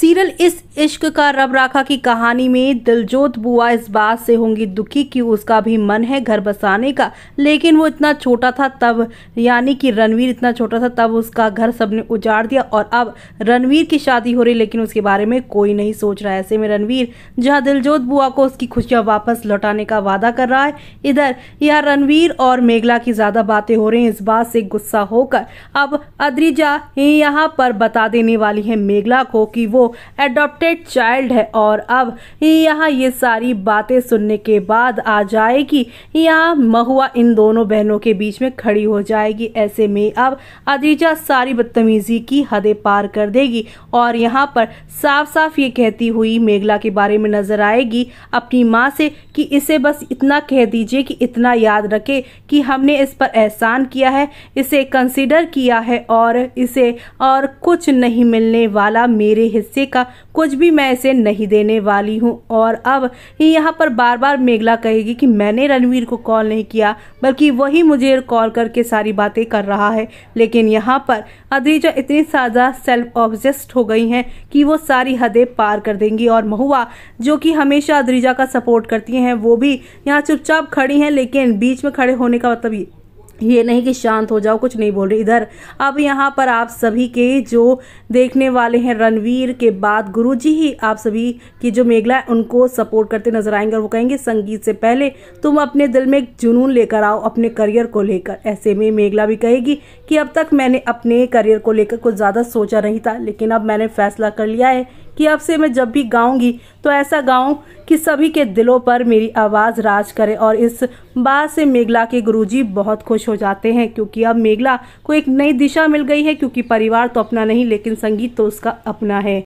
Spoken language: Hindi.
सीरियल इस इश्क का रब राखा की कहानी में दिलजोत बुआ इस बात से होंगी दुखी कि उसका भी मन है घर बसाने का लेकिन वो इतना छोटा था तब यानी कि रणवीर इतना छोटा था तब उसका घर सबने उजाड़ दिया और अब रणवीर की शादी हो रही लेकिन उसके बारे में कोई नहीं सोच रहा है ऐसे में रणवीर जहाँ दिलजोत बुआ को उसकी खुशियाँ वापस लौटाने का वादा कर रहा है इधर यह रणवीर और मेघला की ज़्यादा बातें हो रही हैं इस बात से गुस्सा होकर अब अद्रिजा यहाँ पर बता देने वाली है मेघला को कि वो एडॉप्टेड चाइल्ड है और अब यहाँ ये सारी बातें सुनने के बाद आ जाएगी यहाँ महुआ इन दोनों बहनों के बीच में खड़ी हो जाएगी ऐसे में अब अदीजा सारी बदतमीजी की हदें पार कर देगी और यहाँ पर साफ साफ ये कहती हुई मेघला के बारे में नजर आएगी अपनी माँ से कि इसे बस इतना कह दीजिए कि इतना याद रखे कि हमने इस पर एहसान किया है इसे कंसिडर किया है और इसे और कुछ नहीं मिलने वाला मेरे हिस्से का कुछ भी मैं इसे नहीं देने वाली हूँ और अब यहाँ पर बार बार मेघला कहेगी कि मैंने रणवीर को कॉल नहीं किया बल्कि वही मुझे कॉल करके सारी बातें कर रहा है लेकिन यहाँ पर अद्रीजा इतनी साझा सेल्फ ऑब्जेस्ट हो गई हैं कि वो सारी हदें पार कर देंगी और महुआ जो कि हमेशा अद्रीजा का सपोर्ट करती हैं वो भी यहाँ चुपचाप खड़ी हैं लेकिन बीच में खड़े होने का मतलब ये नहीं कि शांत हो जाओ कुछ नहीं बोल रहे इधर अब यहाँ पर आप सभी के जो देखने वाले हैं रणवीर के बाद गुरुजी ही आप सभी की जो मेघला है उनको सपोर्ट करते नजर आएंगे और वो कहेंगे संगीत से पहले तुम अपने दिल में एक जुनून लेकर आओ अपने करियर को लेकर ऐसे में मेघला भी कहेगी कि अब तक मैंने अपने करियर को लेकर कुछ ज़्यादा सोचा नहीं था लेकिन अब मैंने फैसला कर लिया है कि अब से मैं जब भी गाऊंगी तो ऐसा गाऊं कि सभी के दिलों पर मेरी आवाज़ राज करे और इस बात से मेघला के गुरुजी बहुत खुश हो जाते हैं क्योंकि अब मेघला को एक नई दिशा मिल गई है क्योंकि परिवार तो अपना नहीं लेकिन संगीत तो उसका अपना है